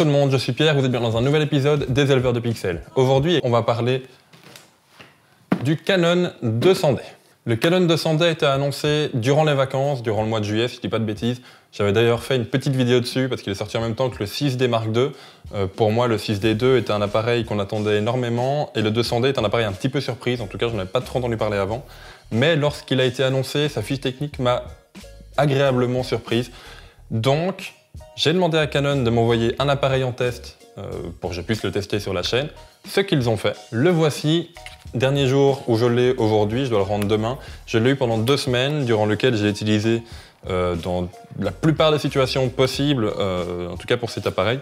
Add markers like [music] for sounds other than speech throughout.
tout le monde, je suis Pierre, vous êtes bien dans un nouvel épisode des éleveurs de pixels. Aujourd'hui, on va parler du Canon 200D. Le Canon 200D a été annoncé durant les vacances, durant le mois de juillet, si je dis pas de bêtises. J'avais d'ailleurs fait une petite vidéo dessus parce qu'il est sorti en même temps que le 6D Mark II. Euh, pour moi, le 6 d II était un appareil qu'on attendait énormément et le 200D est un appareil un petit peu surprise. En tout cas, je n'en pas trop entendu parler avant. Mais lorsqu'il a été annoncé, sa fiche technique m'a agréablement surprise. Donc, j'ai demandé à Canon de m'envoyer un appareil en test euh, pour que je puisse le tester sur la chaîne, ce qu'ils ont fait. Le voici, dernier jour où je l'ai aujourd'hui, je dois le rendre demain. Je l'ai eu pendant deux semaines, durant lequel j'ai utilisé euh, dans la plupart des situations possibles, euh, en tout cas pour cet appareil.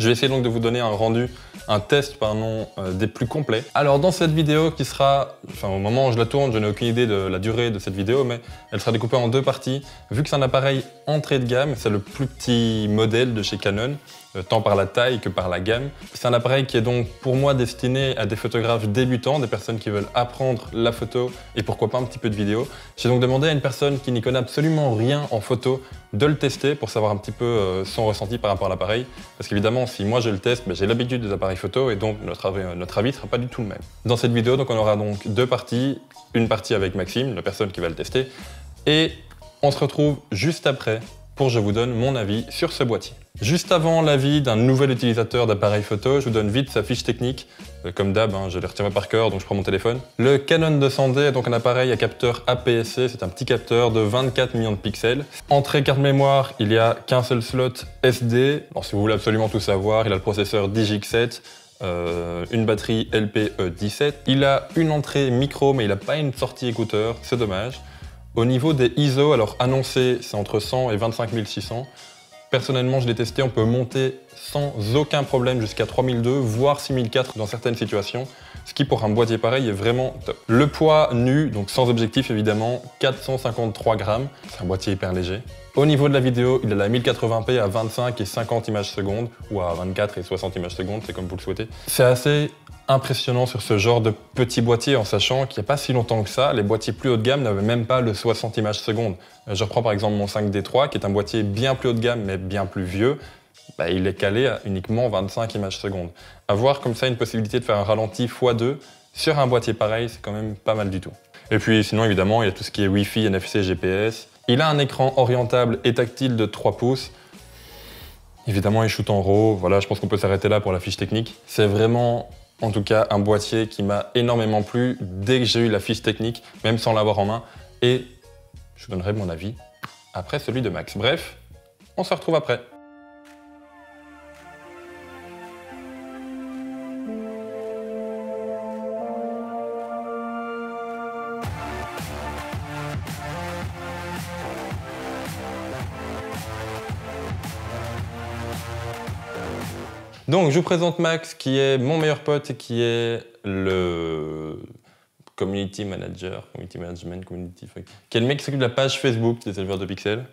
Je vais essayer donc de vous donner un rendu un test par nom euh, des plus complets. Alors dans cette vidéo qui sera, enfin au moment où je la tourne, je n'ai aucune idée de la durée de cette vidéo, mais elle sera découpée en deux parties. Vu que c'est un appareil entrée de gamme, c'est le plus petit modèle de chez Canon, euh, tant par la taille que par la gamme. C'est un appareil qui est donc pour moi destiné à des photographes débutants, des personnes qui veulent apprendre la photo et pourquoi pas un petit peu de vidéo. J'ai donc demandé à une personne qui n'y connaît absolument rien en photo de le tester pour savoir un petit peu euh, son ressenti par rapport à l'appareil. Parce qu'évidemment, si moi je le teste, ben, j'ai l'habitude des appareils photo et donc notre avis, euh, notre avis sera pas du tout le même. Dans cette vidéo, donc on aura donc deux parties. Une partie avec Maxime, la personne qui va le tester. Et on se retrouve juste après pour je vous donne mon avis sur ce boîtier. Juste avant l'avis d'un nouvel utilisateur d'appareil photo, je vous donne vite sa fiche technique. Euh, comme d'hab, hein, je les retiens par cœur, donc je prends mon téléphone. Le Canon 200D est donc un appareil à capteur APS-C, c'est un petit capteur de 24 millions de pixels. Entrée carte mémoire, il y a qu'un seul slot SD. si vous voulez absolument tout savoir, il a le processeur DigiX7, euh, une batterie LPE17. Il a une entrée micro, mais il n'a pas une sortie écouteur, c'est dommage. Au niveau des ISO, alors annoncé, c'est entre 100 et 25600. Personnellement, je l'ai testé, on peut monter sans aucun problème jusqu'à 3002, voire 6004 dans certaines situations, ce qui pour un boîtier pareil est vraiment top. Le poids nu, donc sans objectif évidemment, 453 grammes, c'est un boîtier hyper léger. Au niveau de la vidéo, il a la 1080p à 25 et 50 images secondes, ou à 24 et 60 images secondes, c'est comme vous le souhaitez. C'est assez impressionnant sur ce genre de petit boîtier en sachant qu'il n'y a pas si longtemps que ça, les boîtiers plus haut de gamme n'avaient même pas le 60 images secondes. Euh, je reprends par exemple mon 5D3 qui est un boîtier bien plus haut de gamme mais bien plus vieux. Bah, il est calé à uniquement 25 images secondes. Avoir comme ça une possibilité de faire un ralenti x2 sur un boîtier pareil, c'est quand même pas mal du tout. Et puis sinon évidemment, il y a tout ce qui est Wi-Fi, NFC, GPS. Il a un écran orientable et tactile de 3 pouces. Évidemment, il shoot en RAW. Voilà, je pense qu'on peut s'arrêter là pour la fiche technique. C'est vraiment en tout cas, un boîtier qui m'a énormément plu dès que j'ai eu la fiche technique, même sans l'avoir en main. Et je vous donnerai mon avis après celui de Max. Bref, on se retrouve après. Donc, je vous présente Max, qui est mon meilleur pote et qui est le community manager, community management, community, qui est le mec qui s'occupe de la page Facebook des éleveurs de pixels,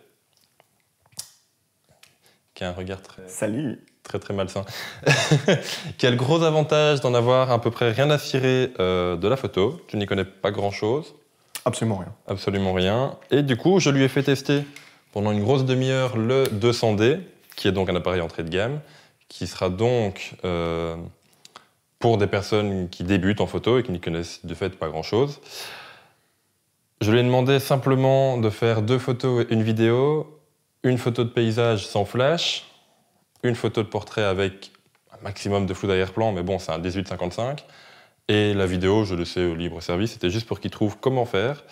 qui a un regard très. Salut Très très malsain, [laughs] qui a le gros avantage d'en avoir à peu près rien à cirer euh, de la photo. Tu n'y connais pas grand chose. Absolument rien. Absolument rien. Et du coup, je lui ai fait tester pendant une grosse demi-heure le 200D, qui est donc un appareil entrée de gamme, qui sera donc euh, pour des personnes qui débutent en photo et qui n'y connaissent de fait pas grand-chose. Je lui ai demandé simplement de faire deux photos et une vidéo, une photo de paysage sans flash, une photo de portrait avec un maximum de flou d'arrière-plan, mais bon, c'est un 18-55, et la vidéo, je le sais au libre service, c'était juste pour qu'il trouve comment faire.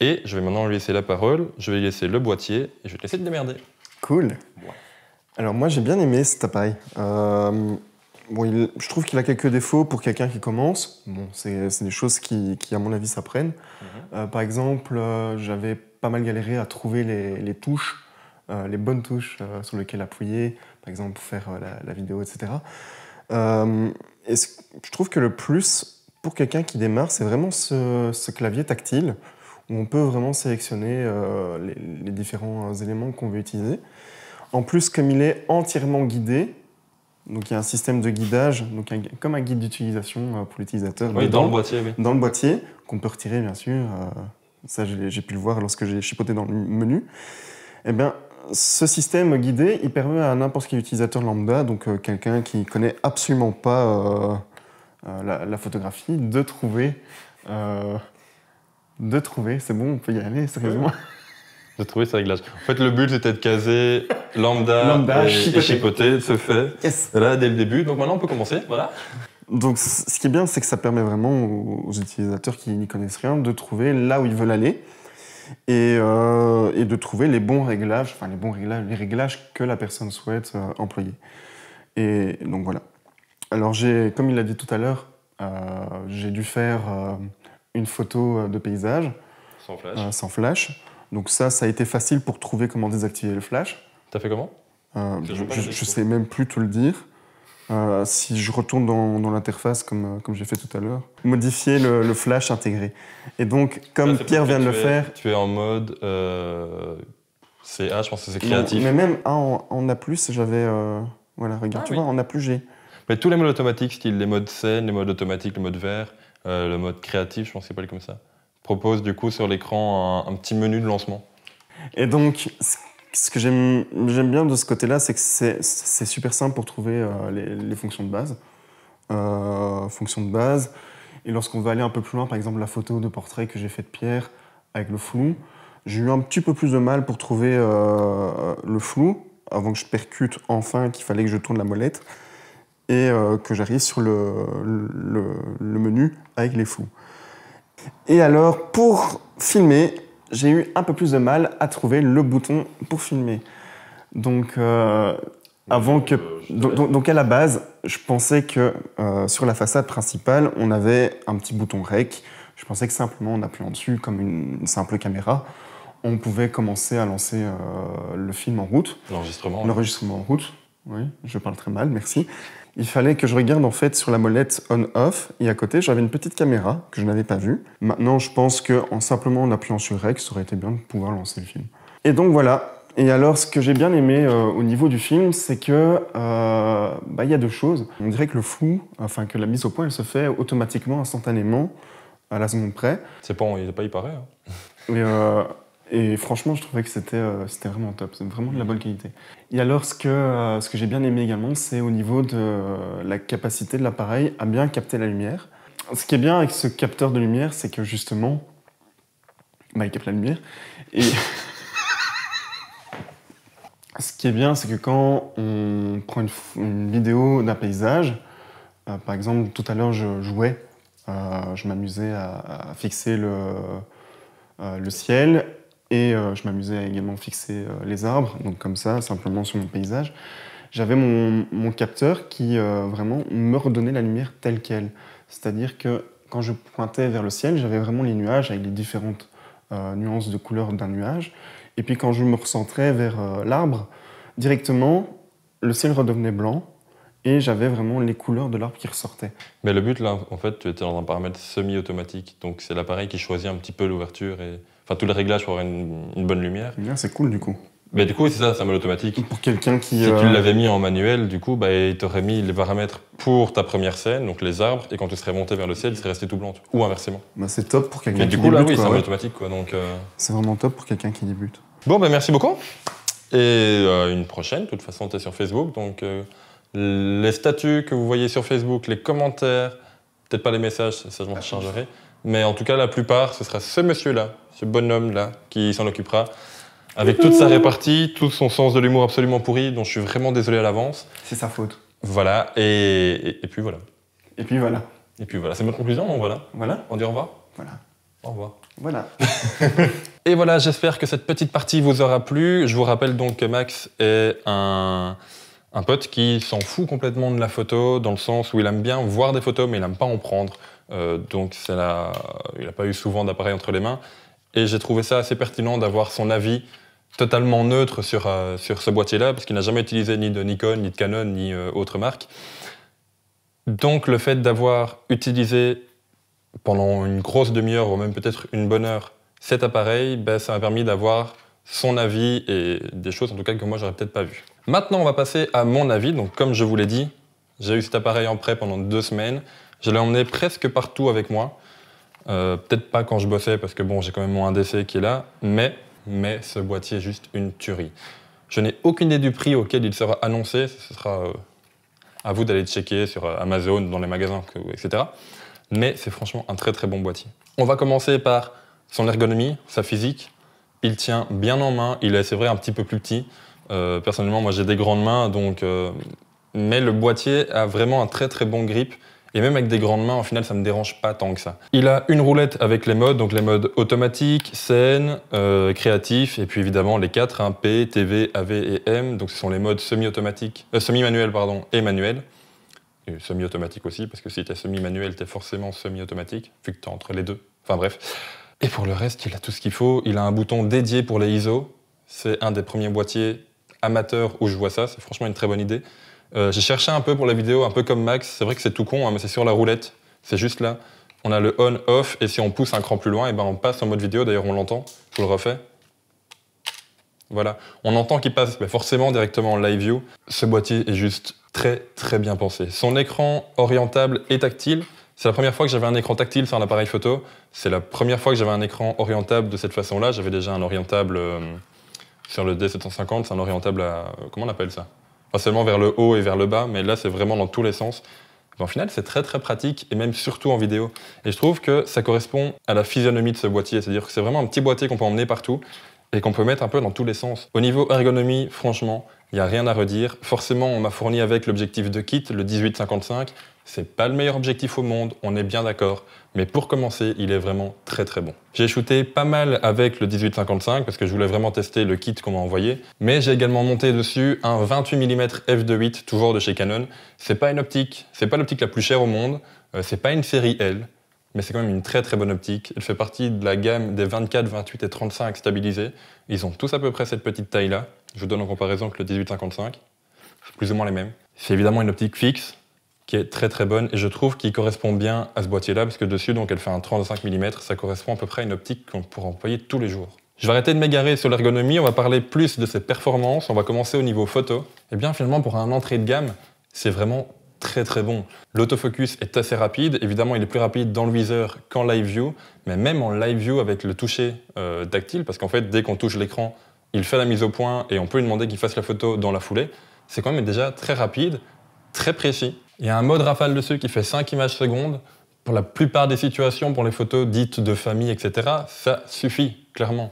Et je vais maintenant lui laisser la parole, je vais lui laisser le boîtier, et je vais te laisser te démerder. Cool. Alors moi j'ai bien aimé cet appareil. Euh, je trouve qu'il a quelques défauts pour quelqu'un qui commence. Bon, c'est des choses qui, à mon avis s'apprennent. Mhm. Euh, par exemple, euh, j'avais pas mal galéré à trouver les, touches, les bonnes touches sur lesquelles appuyer, par exemple pour faire la, vidéo, etc. et je trouve que le plus pour quelqu'un qui démarre, c'est vraiment ce, clavier tactile où on peut vraiment sélectionner les, différents éléments qu'on veut utiliser. En plus, comme il est entièrement guidé, donc il y a un système de guidage, donc comme un guide d'utilisation euh, pour l'utilisateur. Oui, dans, le boîtier. Dans le boîtier, qu'on peut retirer bien sûr. Euh, ça, j'ai pu le voir lorsque j'ai chipoté dans le menu. Eh bien, ce système guidé, il permet à n'importe quel utilisateur lambda, donc euh, quelqu'un qui ne connaît absolument pas la, photographie, de trouver. de trouver, c'est bon, on peut y aller, sérieusement. De trouver ces réglage. En fait, le but, c'était de caser lambda, [laughs] lambda et, chipoter ce fait. Là, dès le début. Donc maintenant, on peut commencer. Voilà. Donc, ce qui est bien, c'est que ça permet vraiment aux utilisateurs qui n'y connaissent rien de trouver là où ils veulent aller et, euh, et, de trouver les bons réglages, enfin les bons réglages, les réglages que la personne souhaite euh, employer. Et donc voilà. Alors, j'ai, comme il l'a dit tout à l'heure, euh, j'ai dû faire une photo de paysage. Sans flash. sans flash. Donc ça, ça a été facile pour trouver comment désactiver le flash. T'as fait comment euh, Je sais même plus te le dire. Euh, si je retourne dans, l'interface comme, euh, comme j'ai fait tout à l'heure, modifier le, flash intégré. Et donc, comme Pierre vient de le faire... Tu es en mode euh, CA, je pense que c'est créatif. mais même A en, a plus, j'avais... voilà, regarde, ah tu vois, en A+, j'ai... Mais tous les modes automatiques, style les modes scène, les modes automatiques, le mode vert, le mode créatif, je pense que c'est pas comme ça propose du coup sur l'écran un, petit menu de lancement. Et donc, ce que j'aime bien de ce côté-là, c'est que c'est super simple pour trouver euh, les, fonctions de base. Euh, fonctions de base. Et lorsqu'on veut aller un peu plus loin, par exemple la photo de portrait que j'ai fait de Pierre avec le flou, j'ai eu un petit peu plus de mal pour trouver euh, le flou avant que je percute enfin qu'il fallait que je tourne la molette et que j'arrive sur le, le, menu avec les flous. Et alors, pour filmer, j'ai eu un peu plus de mal à trouver le bouton pour filmer. Donc, euh, avant que, euh, donc, à la base, je pensais que euh, sur la façade principale, on avait un petit bouton rec. Je pensais que simplement en appuyant dessus, comme une, simple caméra, on pouvait commencer à lancer le film en route. L'enregistrement. L'enregistrement en route. Oui, je parle très mal, merci il fallait que je regarde en fait sur la molette on-off et à côté j'avais une petite caméra que je n'avais pas vue. Maintenant je pense qu'en simplement en appuyant sur REC, ça aurait été bien de pouvoir lancer le film. Et donc voilà. Et alors ce que j'ai bien aimé euh, au niveau du film, c'est que euh, bah, y a deux choses. On dirait que le flou, enfin que la mise au point, elle se fait automatiquement, instantanément, à la seconde près. C'est pas, il pas y paraît. Et franchement, je trouvais que euh, c'était vraiment top, c'est vraiment de la bonne qualité. Et alors, ce que, euh, j'ai bien aimé également, c'est au niveau de euh, la capacité de l'appareil à bien capter la lumière. Ce qui est bien avec ce capteur de lumière, c'est que justement, bah, il capte la lumière. Et [laughs] ce qui est bien, c'est que quand on prend une, vidéo d'un paysage, par exemple, tout à l'heure, je jouais, je m'amusais à, fixer le ciel et euh, je m'amusais à également fixer euh, les arbres, donc comme ça, simplement sur mon paysage. J'avais mon, mon, capteur qui euh, vraiment me redonnait la lumière telle qu'elle. C'est-à-dire que quand je pointais vers le ciel, j'avais vraiment les nuages avec les différentes nuances de couleur d'un nuage. Et puis quand je me recentrais vers l'arbre, directement, le ciel redevenait blanc et j'avais vraiment les couleurs de l'arbre qui ressortaient. Mais le but là, en fait, tu étais dans un paramètre semi-automatique. Donc c'est l'appareil qui choisit un petit peu l'ouverture et enfin tous les réglages pour avoir une, bonne lumière. C'est cool du coup. Mais du coup, c'est ça, c'est un mode automatique. Pour quelqu'un qui. Si tu euh, l'avais mis en manuel, du coup, bah, il t'aurait mis les paramètres pour ta première scène, donc les arbres, et quand tu serais monté vers le ciel, il serait resté tout blanc. Ou inversement. Bah, c'est top pour quelqu'un qui débute. du coup, là, oui, c'est un mode automatique. Quoi, donc, euh. C'est vraiment top pour quelqu'un qui débute. Bon, bah, merci beaucoup. Et euh, une prochaine, de toute façon, tu es sur Facebook. Donc, les statuts que vous voyez sur Facebook, les commentaires, peut-être pas les messages, ça, je m'en chargerai. Mais en tout cas, la plupart, ce sera ce monsieur-là, ce bonhomme-là, qui s'en occupera. Avec toute sa répartie, tout son sens de l'humour absolument pourri, dont je suis vraiment désolé à l'avance. C'est sa faute. Voilà, et, et, puis voilà. Et puis voilà. Et puis voilà, c'est ma conclusion, donc voilà. voilà. On dit au revoir Voilà. Au revoir. Voilà. [laughs] et voilà, j'espère que cette petite partie vous aura plu. Je vous rappelle donc que Max est un, un pote qui s'en fout complètement de la photo, dans le sens où il aime bien voir des photos, mais il n'aime pas en prendre. Euh, donc il n'a pas eu souvent d'appareil entre les mains. Et j'ai trouvé ça assez pertinent d'avoir son avis totalement neutre sur, euh, ce boîtier-là, parce qu'il n'a jamais utilisé ni de Nikon, ni de Canon, ni euh, autre marque. Donc le fait d'avoir utilisé pendant une grosse demi-heure, ou même peut-être une bonne heure, cet appareil, ben, ça m'a permis d'avoir son avis et des choses en tout cas que moi j'aurais peut-être pas vu. Maintenant on va passer à mon avis, donc comme je vous l'ai dit, j'ai eu cet appareil en prêt pendant deux semaines, je l'ai emmené presque partout avec moi. Euh, peut-être pas quand je bossais, parce que bon, j'ai quand même mon 1DC qui est là, mais, mais ce boîtier est juste une tuerie. Je n'ai aucune idée du prix auquel il sera annoncé, ce sera euh, à vous d'aller checker sur euh, Amazon, dans les magasins, etc. Mais c'est franchement un très très bon boîtier. On va commencer par son ergonomie, sa physique. Il tient bien en main, il est c'est vrai un petit peu plus petit. personnellement, moi j'ai des grandes mains, donc... mais le boîtier a vraiment un très très bon grip et même avec des grandes mains, au final, ça me dérange pas tant que ça. Il a une roulette avec les modes, donc les modes automatiques, scène, euh, créatif, et puis évidemment les quatre, un hein, P, TV, AV et M. Donc ce sont les modes semi-automatiques, euh, semi-manuel pardon, et manuel. Semi-automatique aussi, parce que si t'es semi-manuel, t'es forcément semi-automatique, vu que t'es entre les deux. Enfin bref. Et pour le reste, il a tout ce qu'il faut. Il a un bouton dédié pour les ISO. C'est un des premiers boîtiers amateurs où je vois ça. C'est franchement une très bonne idée. Euh, j'ai cherché un peu pour la vidéo, un peu comme Max. C'est vrai que c'est tout con, hein, mais c'est sur la roulette. C'est juste là. On a le on-off, et si on pousse un cran plus loin, et eh ben on passe en mode vidéo. D'ailleurs, on l'entend. Je vous le refais. Voilà. On entend qu'il passe forcément directement en live view. Ce boîtier est juste très très bien pensé. Son écran orientable et tactile. C'est la première fois que j'avais un écran tactile sur un appareil photo. C'est la première fois que j'avais un écran orientable de cette façon-là. J'avais déjà un orientable euh, sur le D750. C'est un orientable à... Comment on appelle ça pas seulement vers le haut et vers le bas, mais là c'est vraiment dans tous les sens. en final, c'est très très pratique et même surtout en vidéo. Et je trouve que ça correspond à la physionomie de ce boîtier, c'est-à-dire que c'est vraiment un petit boîtier qu'on peut emmener partout et qu'on peut mettre un peu dans tous les sens. Au niveau ergonomie, franchement, il n'y a rien à redire. Forcément, on m'a fourni avec l'objectif de kit, le 1855. C'est pas le meilleur objectif au monde, on est bien d'accord, mais pour commencer, il est vraiment très très bon. J'ai shooté pas mal avec le 1855 parce que je voulais vraiment tester le kit qu'on m'a envoyé, mais j'ai également monté dessus un 28 mm f2.8 toujours de chez Canon. C'est pas une optique, c'est pas l'optique la plus chère au monde, euh, c'est pas une série L, mais c'est quand même une très très bonne optique. Elle fait partie de la gamme des 24, 28 et 35 stabilisés. Ils ont tous à peu près cette petite taille-là. Je vous donne en comparaison que le 1855. C'est plus ou moins les mêmes. C'est évidemment une optique fixe qui est très très bonne et je trouve qu'il correspond bien à ce boîtier-là parce que dessus, donc elle fait un 35 mm, ça correspond à peu près à une optique qu'on pourra employer tous les jours. Je vais arrêter de m'égarer sur l'ergonomie, on va parler plus de ses performances, on va commencer au niveau photo. Et bien finalement pour un entrée de gamme, c'est vraiment très très bon. L'autofocus est assez rapide, évidemment il est plus rapide dans le viseur qu'en live view, mais même en live view avec le toucher euh, tactile, parce qu'en fait dès qu'on touche l'écran, il fait la mise au point et on peut lui demander qu'il fasse la photo dans la foulée, c'est quand même déjà très rapide, très précis. Il y a un mode rafale dessus qui fait 5 images seconde, Pour la plupart des situations, pour les photos dites de famille, etc., ça suffit, clairement.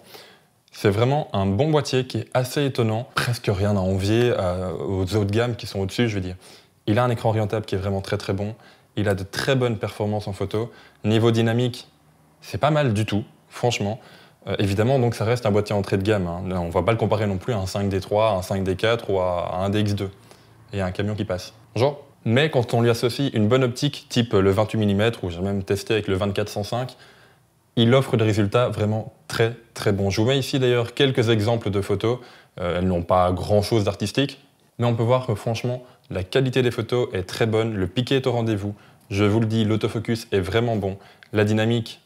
C'est vraiment un bon boîtier qui est assez étonnant, presque rien à envier euh, aux autres gammes qui sont au-dessus, je veux dire. Il a un écran orientable qui est vraiment très très bon. Il a de très bonnes performances en photo. Niveau dynamique, c'est pas mal du tout, franchement. Euh, évidemment, donc ça reste un boîtier entrée de gamme. Hein. on ne va pas le comparer non plus à un 5D3, à un 5D4 ou à un DX2 y a un camion qui passe. Genre, mais quand on lui associe une bonne optique, type le 28 mm, ou j'ai même testé avec le 24-105, il offre des résultats vraiment très très bons. Je vous mets ici d'ailleurs quelques exemples de photos. Euh, elles n'ont pas grand chose d'artistique, mais on peut voir que franchement, la qualité des photos est très bonne, le piqué est au rendez-vous. Je vous le dis, l'autofocus est vraiment bon. La dynamique,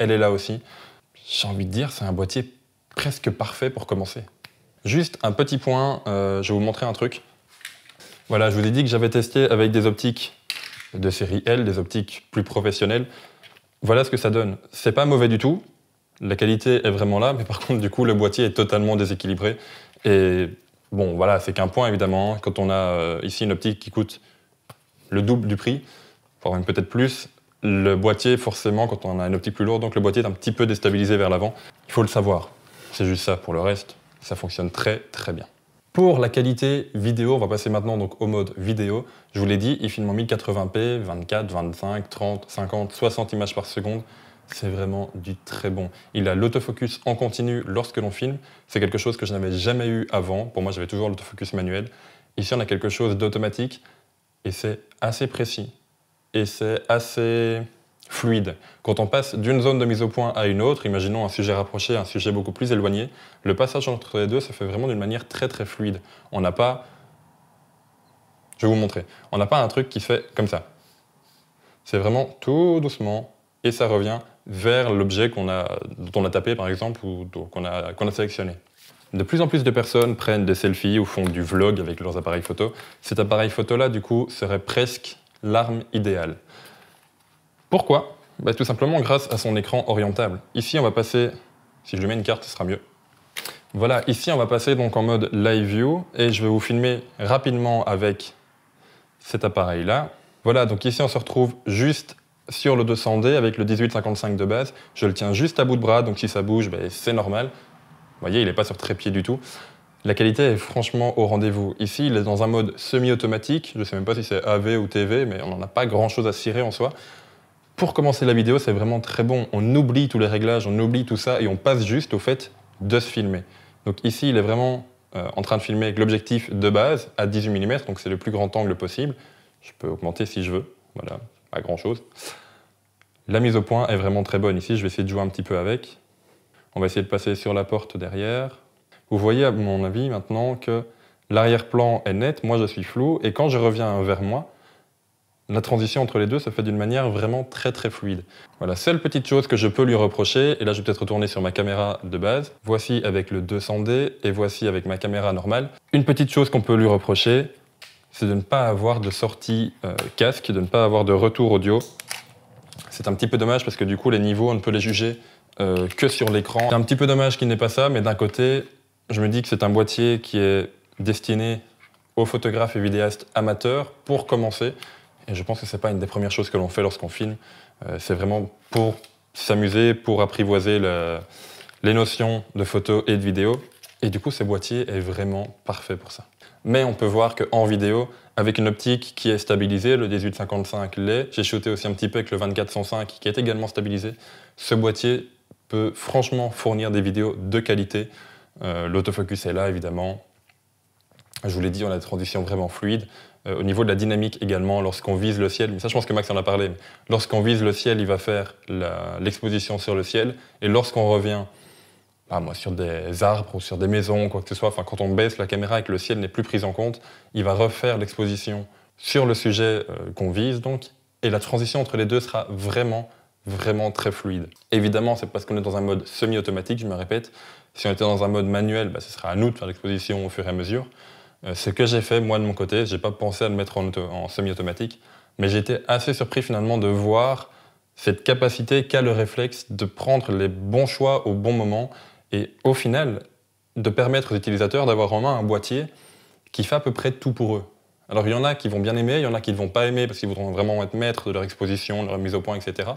elle est là aussi. J'ai envie de dire, c'est un boîtier presque parfait pour commencer. Juste un petit point, euh, je vais vous montrer un truc. Voilà, je vous ai dit que j'avais testé avec des optiques de série L, des optiques plus professionnelles. Voilà ce que ça donne. C'est pas mauvais du tout, la qualité est vraiment là, mais par contre, du coup, le boîtier est totalement déséquilibré et Bon, voilà, c'est qu'un point évidemment. Quand on a euh, ici une optique qui coûte le double du prix, voire même peut-être plus, le boîtier, forcément, quand on a une optique plus lourde, donc le boîtier est un petit peu déstabilisé vers l'avant. Il faut le savoir. C'est juste ça. Pour le reste, ça fonctionne très très bien. Pour la qualité vidéo, on va passer maintenant donc au mode vidéo. Je vous l'ai dit, il filme en 1080p, 24, 25, 30, 50, 60 images par seconde. C'est vraiment du très bon. Il a l'autofocus en continu lorsque l'on filme. C'est quelque chose que je n'avais jamais eu avant. Pour moi, j'avais toujours l'autofocus manuel. Ici, on a quelque chose d'automatique et c'est assez précis. Et c'est assez fluide. Quand on passe d'une zone de mise au point à une autre, imaginons un sujet rapproché un sujet beaucoup plus éloigné, le passage entre les deux se fait vraiment d'une manière très très fluide. On n'a pas... Je vais vous montrer. On n'a pas un truc qui se fait comme ça. C'est vraiment tout doucement et ça revient vers l'objet qu'on a, dont on a tapé par exemple ou qu'on a, sélectionné. De plus en plus de personnes prennent des selfies ou font du vlog avec leurs appareils photo. Cet appareil photo-là, du coup, serait presque l'arme idéale. Pourquoi bah, Tout simplement grâce à son écran orientable. Ici, on va passer, si je lui mets une carte, ce sera mieux. Voilà, ici, on va passer donc en mode Live View et je vais vous filmer rapidement avec cet appareil-là. Voilà, donc ici, on se retrouve juste sur le 200D avec le 1855 de base. Je le tiens juste à bout de bras, donc si ça bouge, ben, c'est normal. Vous voyez, il n'est pas sur trépied du tout. La qualité est franchement au rendez-vous. Ici, il est dans un mode semi-automatique. Je ne sais même pas si c'est AV ou TV, mais on n'en a pas grand-chose à cirer en soi. Pour commencer la vidéo, c'est vraiment très bon. On oublie tous les réglages, on oublie tout ça et on passe juste au fait de se filmer. Donc ici, il est vraiment euh, en train de filmer avec l'objectif de base à 18 mm, donc c'est le plus grand angle possible. Je peux augmenter si je veux. Voilà, grand-chose. La mise au point est vraiment très bonne ici, je vais essayer de jouer un petit peu avec. On va essayer de passer sur la porte derrière. Vous voyez, à mon avis, maintenant que l'arrière-plan est net, moi je suis flou, et quand je reviens vers moi, la transition entre les deux se fait d'une manière vraiment très très fluide. Voilà, seule petite chose que je peux lui reprocher, et là je vais peut-être retourner sur ma caméra de base, voici avec le 200D et voici avec ma caméra normale. Une petite chose qu'on peut lui reprocher, c'est de ne pas avoir de sortie euh, casque, de ne pas avoir de retour audio. C'est un petit peu dommage parce que du coup, les niveaux, on ne peut les juger euh, que sur l'écran. C'est un petit peu dommage qu'il n'ait pas ça, mais d'un côté, je me dis que c'est un boîtier qui est destiné aux photographes et vidéastes amateurs pour commencer. Et je pense que ce n'est pas une des premières choses que l'on fait lorsqu'on filme. Euh, c'est vraiment pour s'amuser, pour apprivoiser les notions de photo et de vidéo. Et du coup, ce boîtier est vraiment parfait pour ça mais on peut voir qu'en vidéo, avec une optique qui est stabilisée, le 1855 l'est. J'ai shooté aussi un petit peu avec le 2405 qui est également stabilisé. Ce boîtier peut franchement fournir des vidéos de qualité. Euh, l'autofocus est là évidemment. Je vous l'ai dit, on a des transitions vraiment fluide. Euh, au niveau de la dynamique également, lorsqu'on vise le ciel, mais ça je pense que Max en a parlé, lorsqu'on vise le ciel, il va faire l'exposition sur le ciel, et lorsqu'on revient ah, moi, sur des arbres ou sur des maisons, quoi que ce soit. Enfin, quand on baisse la caméra et que le ciel n'est plus pris en compte, il va refaire l'exposition sur le sujet euh, qu'on vise, donc, et la transition entre les deux sera vraiment, vraiment très fluide. Évidemment, c'est parce qu'on est dans un mode semi-automatique, je me répète. Si on était dans un mode manuel, bah, ce sera à nous de faire l'exposition au fur et à mesure. Euh, ce que j'ai fait, moi, de mon côté, j'ai pas pensé à le mettre en, semi-automatique, mais j'ai été assez surpris finalement de voir cette capacité qu'a le réflexe de prendre les bons choix au bon moment et au final, de permettre aux utilisateurs d'avoir en main un boîtier qui fait à peu près tout pour eux. Alors il y en a qui vont bien aimer, il y en a qui ne vont pas aimer parce qu'ils voudront vraiment être maîtres de leur exposition, de leur mise au point, etc.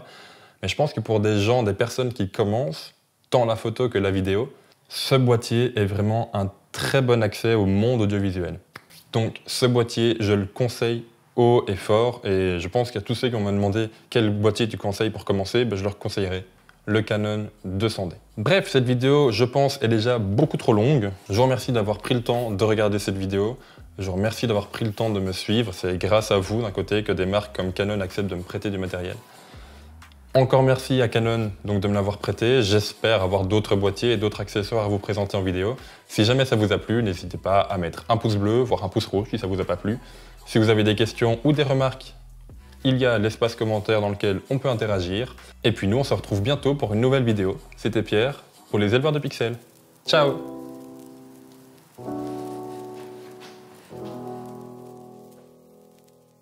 Mais je pense que pour des gens, des personnes qui commencent, tant la photo que la vidéo, ce boîtier est vraiment un très bon accès au monde audiovisuel. Donc ce boîtier, je le conseille haut et fort, et je pense qu'à tous ceux qui m'ont demandé quel boîtier tu conseilles pour commencer, ben, je leur conseillerais le Canon 200D. Bref, cette vidéo, je pense, est déjà beaucoup trop longue. Je vous remercie d'avoir pris le temps de regarder cette vidéo. Je vous remercie d'avoir pris le temps de me suivre. C'est grâce à vous, d'un côté, que des marques comme Canon acceptent de me prêter du matériel. Encore merci à Canon donc, de me l'avoir prêté. J'espère avoir d'autres boîtiers et d'autres accessoires à vous présenter en vidéo. Si jamais ça vous a plu, n'hésitez pas à mettre un pouce bleu, voire un pouce rouge si ça vous a pas plu. Si vous avez des questions ou des remarques, il y a l'espace commentaire dans lequel on peut interagir. Et puis nous, on se retrouve bientôt pour une nouvelle vidéo. C'était Pierre pour les éleveurs de pixels. Ciao